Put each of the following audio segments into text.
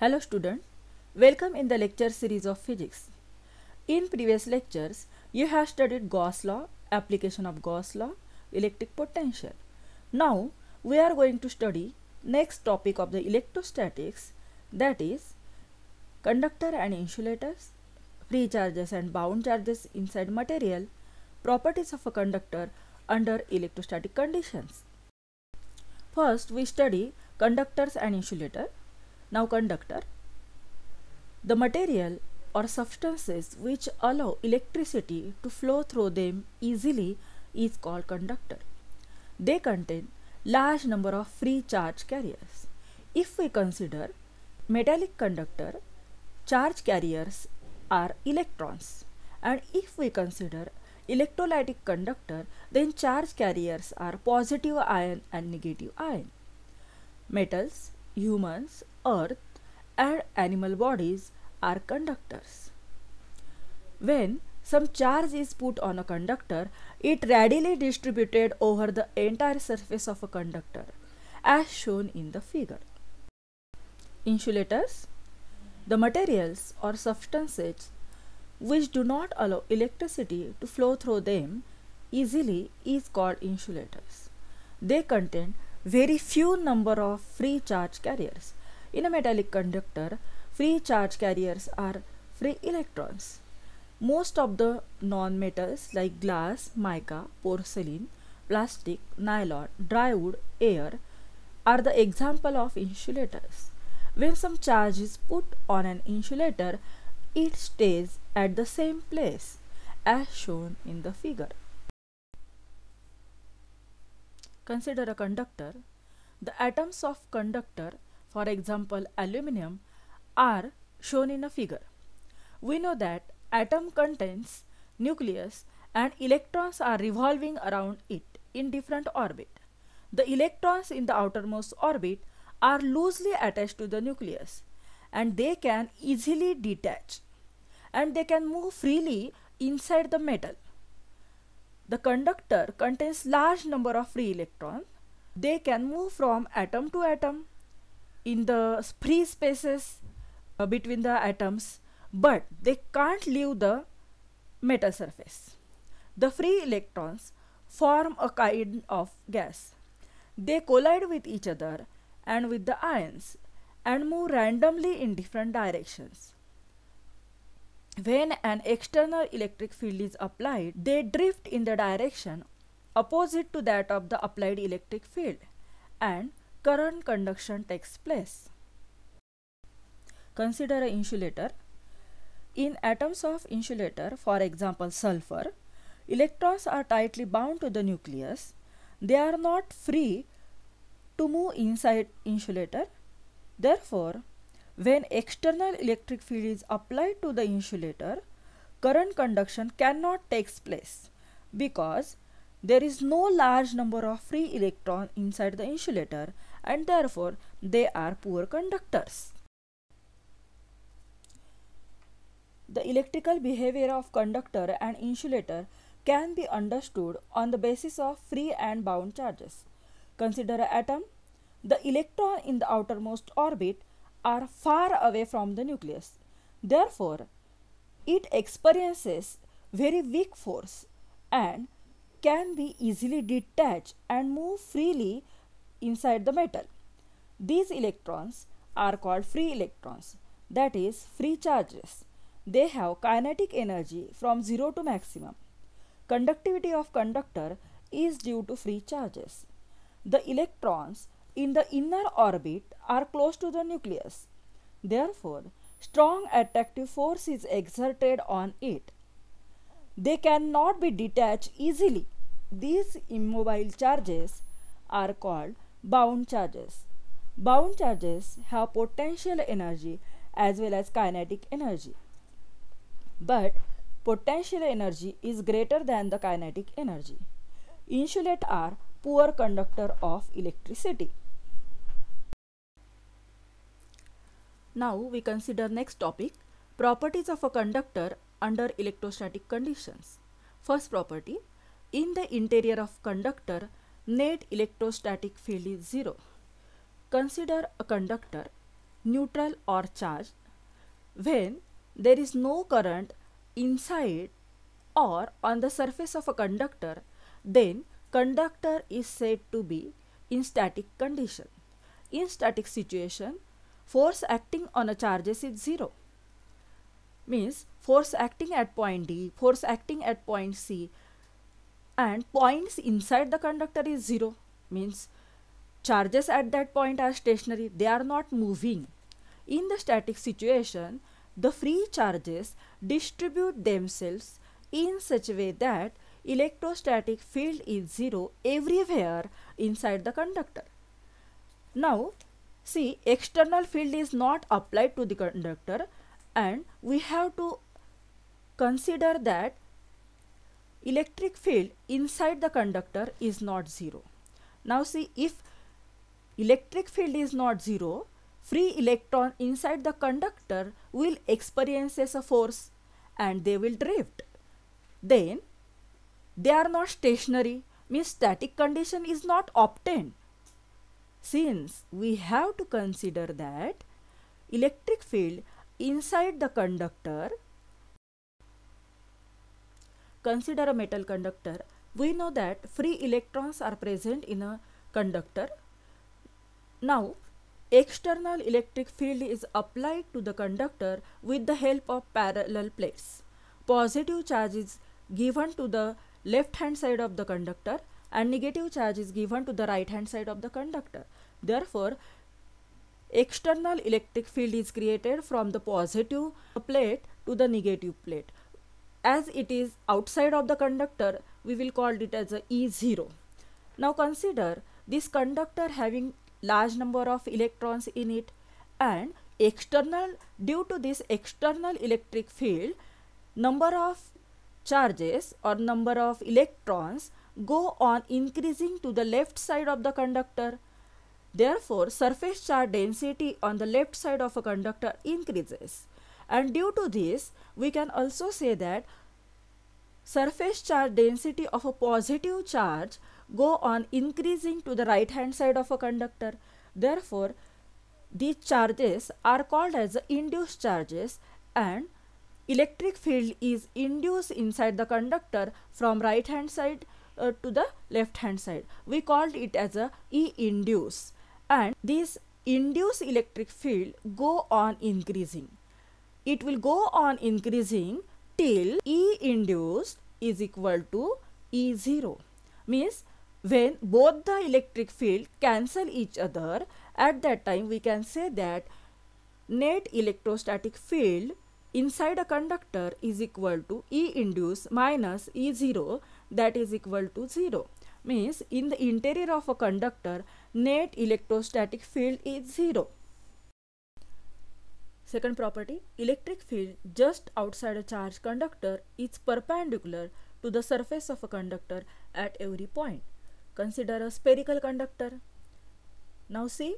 Hello student, welcome in the lecture series of physics. In previous lectures, you have studied Gauss law, application of Gauss law, electric potential. Now, we are going to study next topic of the electrostatics that is conductor and insulators, free charges and bound charges inside material, properties of a conductor under electrostatic conditions. First, we study conductors and insulator. Now conductor. The material or substances which allow electricity to flow through them easily is called conductor. They contain large number of free charge carriers. If we consider metallic conductor, charge carriers are electrons and if we consider electrolytic conductor then charge carriers are positive ion and negative ion. Metals, humans earth and animal bodies are conductors. When some charge is put on a conductor, it readily distributed over the entire surface of a conductor as shown in the figure. Insulators The materials or substances which do not allow electricity to flow through them easily is called insulators. They contain very few number of free charge carriers in a metallic conductor, free charge carriers are free electrons. Most of the non-metals like glass, mica, porcelain, plastic, nylon, dry wood, air are the example of insulators. When some charge is put on an insulator, it stays at the same place as shown in the figure. Consider a conductor. The atoms of conductor for example aluminum, are shown in a figure. We know that atom contains nucleus and electrons are revolving around it in different orbit. The electrons in the outermost orbit are loosely attached to the nucleus and they can easily detach and they can move freely inside the metal. The conductor contains large number of free electrons. They can move from atom to atom in the free spaces uh, between the atoms but they can't leave the metal surface. The free electrons form a kind of gas. They collide with each other and with the ions and move randomly in different directions. When an external electric field is applied, they drift in the direction opposite to that of the applied electric field and current conduction takes place. Consider an insulator. In atoms of insulator, for example sulfur, electrons are tightly bound to the nucleus. They are not free to move inside insulator. Therefore, when external electric field is applied to the insulator, current conduction cannot take place because there is no large number of free electron inside the insulator and therefore they are poor conductors. The electrical behavior of conductor and insulator can be understood on the basis of free and bound charges. Consider an atom. The electron in the outermost orbit are far away from the nucleus. Therefore, it experiences very weak force and can be easily detached and move freely inside the metal. These electrons are called free electrons, that is, free charges. They have kinetic energy from 0 to maximum. Conductivity of conductor is due to free charges. The electrons in the inner orbit are close to the nucleus. Therefore, strong attractive force is exerted on it. They cannot be detached easily. These immobile charges are called bound charges. Bound charges have potential energy as well as kinetic energy. But potential energy is greater than the kinetic energy. Insulators are poor conductor of electricity. Now we consider next topic properties of a conductor under electrostatic conditions. First property in the interior of conductor net electrostatic field is zero. Consider a conductor neutral or charged when there is no current inside or on the surface of a conductor then conductor is said to be in static condition. In static situation force acting on a charges is zero means force acting at point D, force acting at point C and points inside the conductor is 0 means charges at that point are stationary they are not moving in the static situation the free charges distribute themselves in such a way that electrostatic field is 0 everywhere inside the conductor. Now see external field is not applied to the conductor and we have to consider that electric field inside the conductor is not zero. Now see if electric field is not zero, free electron inside the conductor will experiences a force and they will drift. Then they are not stationary means static condition is not obtained. Since we have to consider that electric field inside the conductor consider a metal conductor, we know that free electrons are present in a conductor. Now, external electric field is applied to the conductor with the help of parallel plates. Positive charge is given to the left hand side of the conductor and negative charge is given to the right hand side of the conductor. Therefore, external electric field is created from the positive plate to the negative plate as it is outside of the conductor, we will call it as a E0. Now consider this conductor having large number of electrons in it and external due to this external electric field number of charges or number of electrons go on increasing to the left side of the conductor. Therefore, surface charge density on the left side of a conductor increases and due to this we can also say that surface charge density of a positive charge go on increasing to the right hand side of a conductor therefore these charges are called as the induced charges and electric field is induced inside the conductor from right hand side uh, to the left hand side. We called it as a E induce and this induced electric field go on increasing it will go on increasing till E induced is equal to E0 means when both the electric field cancel each other at that time we can say that net electrostatic field inside a conductor is equal to E induced minus E0 that is equal to 0 means in the interior of a conductor net electrostatic field is 0 Second property, electric field just outside a charge conductor is perpendicular to the surface of a conductor at every point. Consider a spherical conductor. Now see,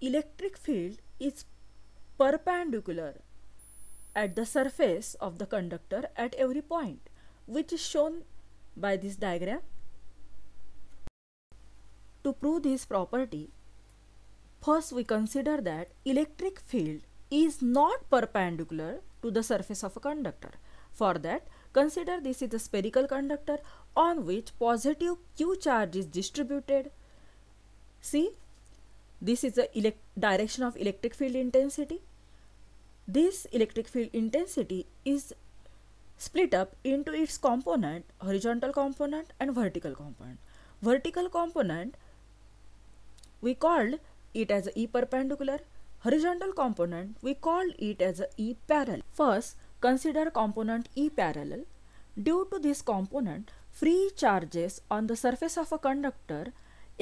electric field is perpendicular at the surface of the conductor at every point which is shown by this diagram. To prove this property, first we consider that electric field is not perpendicular to the surface of a conductor. For that, consider this is a spherical conductor on which positive Q charge is distributed. See, this is the direction of electric field intensity. This electric field intensity is split up into its component, horizontal component and vertical component. Vertical component, we called it as E perpendicular horizontal component, we call it as a E parallel. First, consider component E parallel. Due to this component, free charges on the surface of a conductor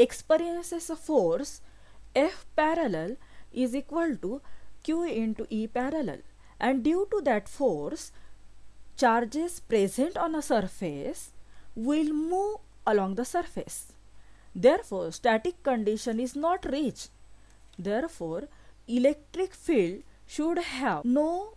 experiences a force F parallel is equal to Q into E parallel and due to that force charges present on a surface will move along the surface. Therefore, static condition is not reached. Therefore, electric field should have no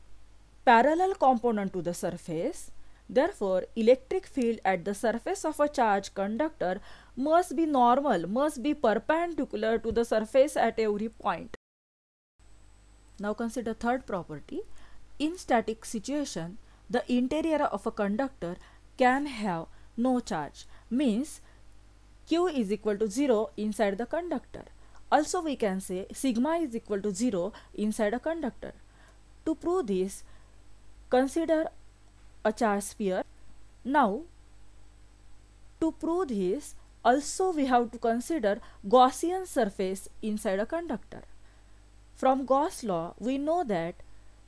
parallel component to the surface. Therefore, electric field at the surface of a charged conductor must be normal, must be perpendicular to the surface at every point. Now consider third property. In static situation, the interior of a conductor can have no charge means Q is equal to 0 inside the conductor. Also we can say sigma is equal to 0 inside a conductor. To prove this, consider a charge sphere. Now, to prove this, also we have to consider Gaussian surface inside a conductor. From Gauss law, we know that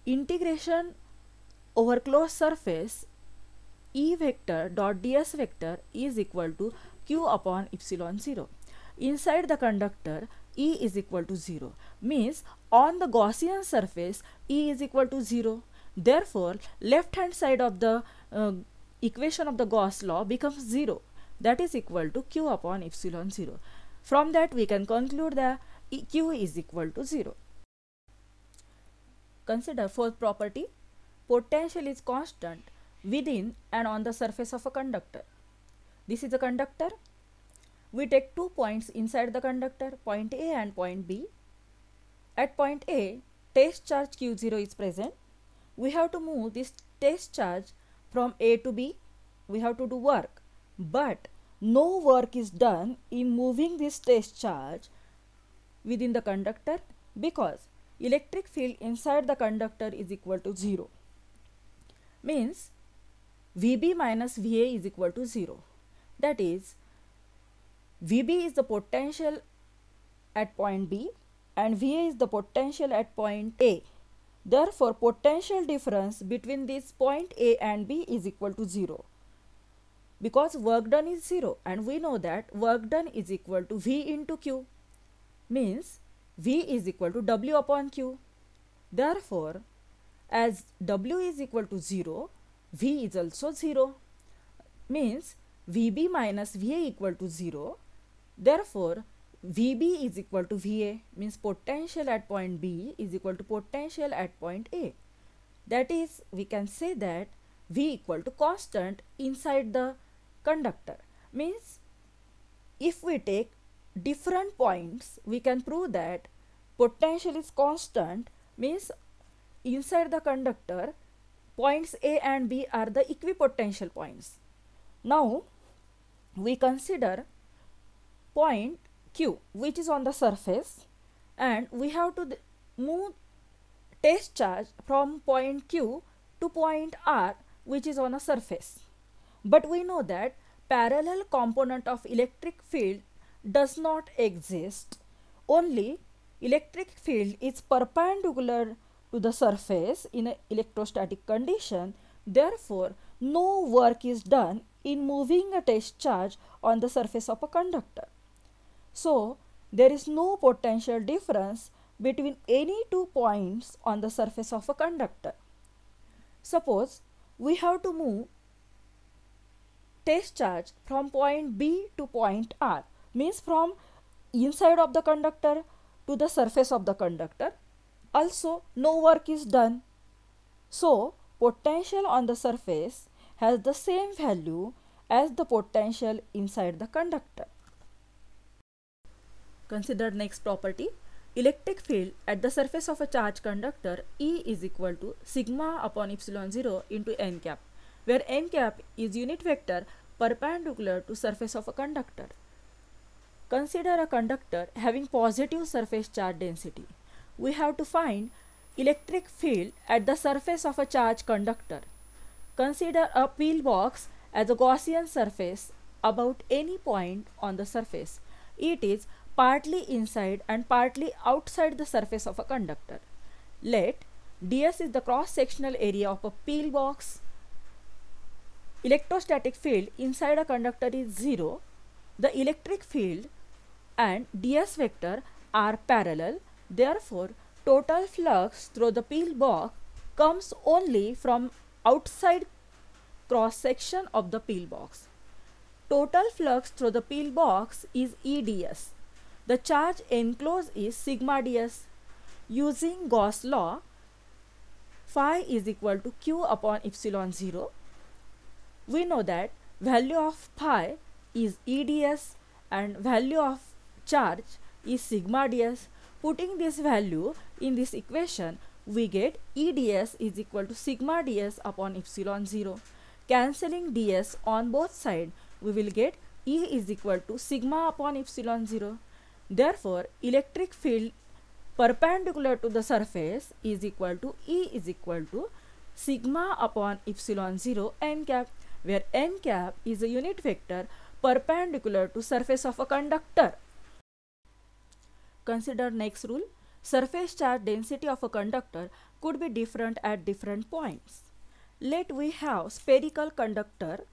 integration over closed surface E vector dot ds vector is equal to q upon epsilon 0. Inside the conductor, E is equal to 0 means on the Gaussian surface E is equal to 0. Therefore, left hand side of the uh, equation of the Gauss law becomes 0 that is equal to Q upon epsilon 0. From that we can conclude that e Q is equal to 0. Consider fourth property potential is constant within and on the surface of a conductor. This is a conductor we take two points inside the conductor, point A and point B. At point A, test charge Q0 is present. We have to move this test charge from A to B. We have to do work. But no work is done in moving this test charge within the conductor because electric field inside the conductor is equal to 0 means VB minus VA is equal to 0 that is VB is the potential at point B and VA is the potential at point A. Therefore, potential difference between this point A and B is equal to 0 because work done is 0 and we know that work done is equal to V into Q means V is equal to W upon Q. Therefore, as W is equal to 0, V is also 0 means VB minus VA equal to 0 Therefore, VB is equal to VA means potential at point B is equal to potential at point A. That is, we can say that V equal to constant inside the conductor means if we take different points, we can prove that potential is constant means inside the conductor points A and B are the equipotential points. Now, we consider point Q which is on the surface and we have to move test charge from point Q to point R which is on a surface. But we know that parallel component of electric field does not exist. Only electric field is perpendicular to the surface in a electrostatic condition. Therefore, no work is done in moving a test charge on the surface of a conductor. So, there is no potential difference between any two points on the surface of a conductor. Suppose we have to move test charge from point B to point R means from inside of the conductor to the surface of the conductor. Also no work is done. So potential on the surface has the same value as the potential inside the conductor. Consider next property. Electric field at the surface of a charged conductor E is equal to sigma upon epsilon 0 into n cap, where n cap is unit vector perpendicular to surface of a conductor. Consider a conductor having positive surface charge density. We have to find electric field at the surface of a charged conductor. Consider a peel box as a Gaussian surface about any point on the surface. It is partly inside and partly outside the surface of a conductor. Let ds is the cross-sectional area of a peel box. Electrostatic field inside a conductor is 0. The electric field and ds vector are parallel. Therefore, total flux through the peel box comes only from outside cross section of the peel box. Total flux through the peel box is EDS the charge enclosed is sigma ds. Using Gauss law, phi is equal to q upon epsilon 0. We know that value of phi is EDS and value of charge is sigma ds. Putting this value in this equation, we get EDS is equal to sigma ds upon epsilon 0. Cancelling ds on both sides, we will get E is equal to sigma upon epsilon 0. Therefore, electric field perpendicular to the surface is equal to E is equal to sigma upon epsilon 0 n cap where n cap is a unit vector perpendicular to surface of a conductor. Consider next rule. Surface charge density of a conductor could be different at different points. Let we have spherical conductor.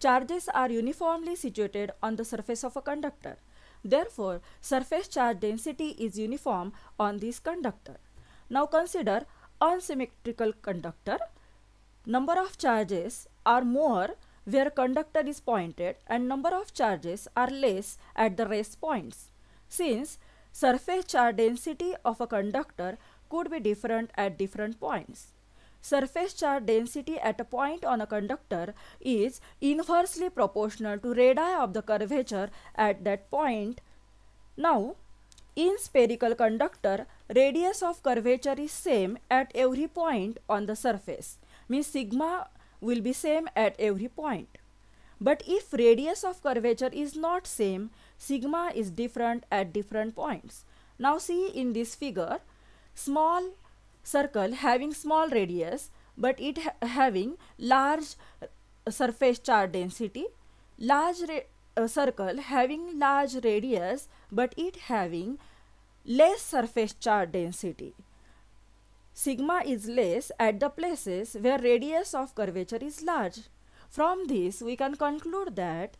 Charges are uniformly situated on the surface of a conductor. Therefore, surface charge density is uniform on this conductor. Now consider unsymmetrical conductor. Number of charges are more where conductor is pointed and number of charges are less at the rest points. Since surface charge density of a conductor could be different at different points surface charge density at a point on a conductor is inversely proportional to radii of the curvature at that point. Now, in spherical conductor, radius of curvature is same at every point on the surface, means sigma will be same at every point. But if radius of curvature is not same, sigma is different at different points. Now see in this figure, small circle having small radius but it ha having large uh, surface charge density, large uh, circle having large radius but it having less surface charge density. Sigma is less at the places where radius of curvature is large. From this we can conclude that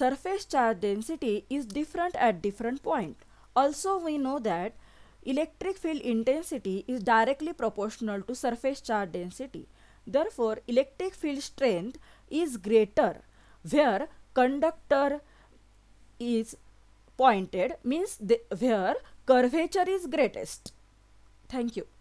surface charge density is different at different point. Also we know that Electric field intensity is directly proportional to surface charge density. Therefore, electric field strength is greater where conductor is pointed means the, where curvature is greatest. Thank you.